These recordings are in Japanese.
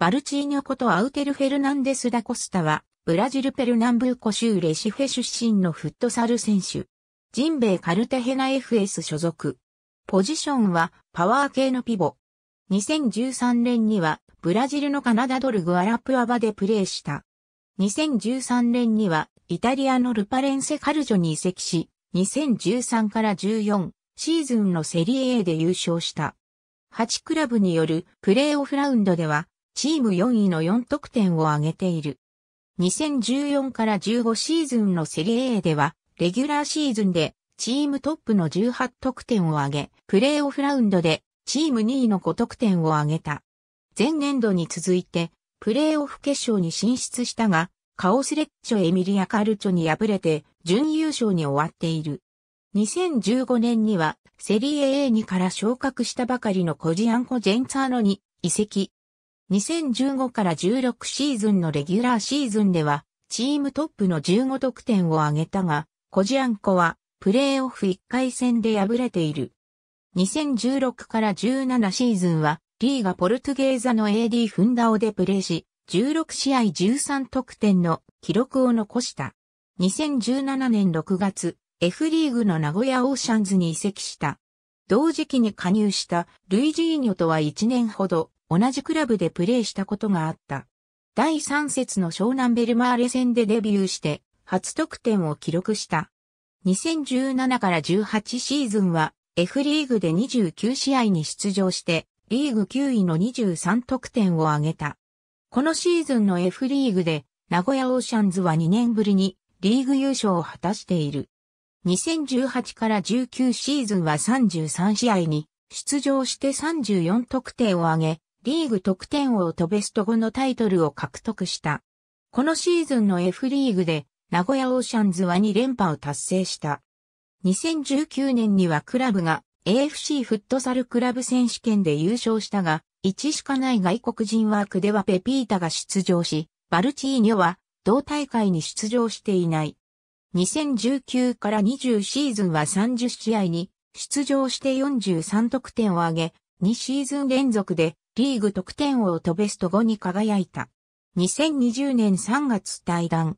バルチーニョことアウテル・フェルナンデス・ダ・コスタは、ブラジルペルナンブーコ州レシフェ出身のフットサル選手。ジンベイ・カルテヘナ FS 所属。ポジションはパワー系のピボ。2013年にはブラジルのカナダドルグアラプアバでプレーした。2013年にはイタリアのルパレンセカルジョに移籍し、2013から14シーズンのセリエ A で優勝した。8クラブによるプレーオフラウンドではチーム4位の4得点を挙げている。2014から15シーズンのセリエ A では、レギュラーシーズンでチームトップの18得点を挙げ、プレーオフラウンドでチーム2位の5得点を挙げた。前年度に続いて、プレーオフ決勝に進出したが、カオスレッチョ・エミリア・カルチョに敗れて、準優勝に終わっている。2015年には、セリエ A2 から昇格したばかりのコジアンコ・ジェンツァーノに移籍。2015から16シーズンのレギュラーシーズンでは、チームトップの15得点を挙げたが、コジアンコは、プレーオフ1回戦で敗れている。2016から17シーズンは、リーガポルトゲーザの AD フンダオでプレーし、16試合13得点の記録を残した。2017年6月、F リーグの名古屋オーシャンズに移籍した。同時期に加入したルイジーニョとは1年ほど同じクラブでプレーしたことがあった。第3節の湘南ベルマーレ戦でデビューして、初得点を記録した。2017から18シーズンは F リーグで29試合に出場して、リーグ9位の23得点を挙げた。このシーズンの F リーグで、名古屋オーシャンズは2年ぶりにリーグ優勝を果たしている。2018から19シーズンは33試合に出場して34得点を挙げ、リーグ得点王とベスト5のタイトルを獲得した。このシーズンの F リーグで、名古屋オーシャンズは2連覇を達成した。2019年にはクラブが AFC フットサルクラブ選手権で優勝したが、1しかない外国人枠ではペピータが出場し、バルチーニョは同大会に出場していない。2019から20シーズンは30試合に出場して43得点を挙げ、2シーズン連続でリーグ得点王とベスト5に輝いた。2020年3月対談。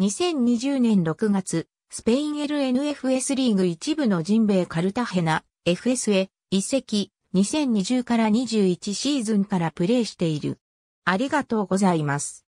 2020年6月、スペイン LNFS リーグ一部のジンベイ・カルタヘナ、FS へ移籍、2020から21シーズンからプレーしている。ありがとうございます。